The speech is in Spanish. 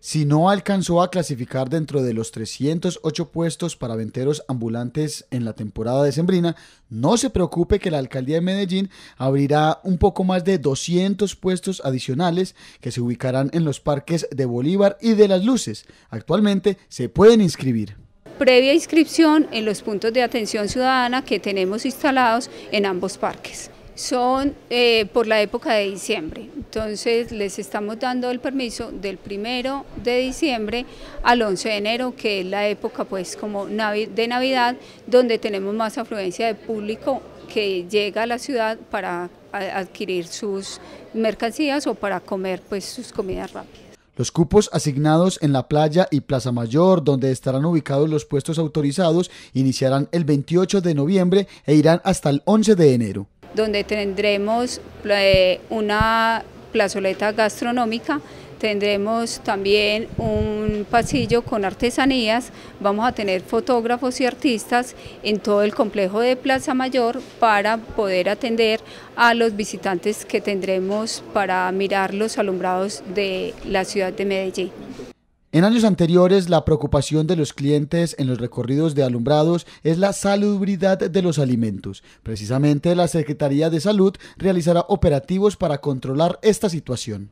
Si no alcanzó a clasificar dentro de los 308 puestos para venteros ambulantes en la temporada decembrina, no se preocupe que la alcaldía de Medellín abrirá un poco más de 200 puestos adicionales que se ubicarán en los parques de Bolívar y de Las Luces. Actualmente se pueden inscribir previa inscripción en los puntos de atención ciudadana que tenemos instalados en ambos parques son eh, por la época de diciembre. Entonces les estamos dando el permiso del primero de diciembre al 11 de enero, que es la época pues como de Navidad, donde tenemos más afluencia de público que llega a la ciudad para adquirir sus mercancías o para comer pues sus comidas rápidas. Los cupos asignados en la playa y Plaza Mayor, donde estarán ubicados los puestos autorizados, iniciarán el 28 de noviembre e irán hasta el 11 de enero donde tendremos eh, una plazoleta gastronómica, tendremos también un pasillo con artesanías, vamos a tener fotógrafos y artistas en todo el complejo de Plaza Mayor para poder atender a los visitantes que tendremos para mirar los alumbrados de la ciudad de Medellín. En años anteriores, la preocupación de los clientes en los recorridos de alumbrados es la salubridad de los alimentos. Precisamente, la Secretaría de Salud realizará operativos para controlar esta situación.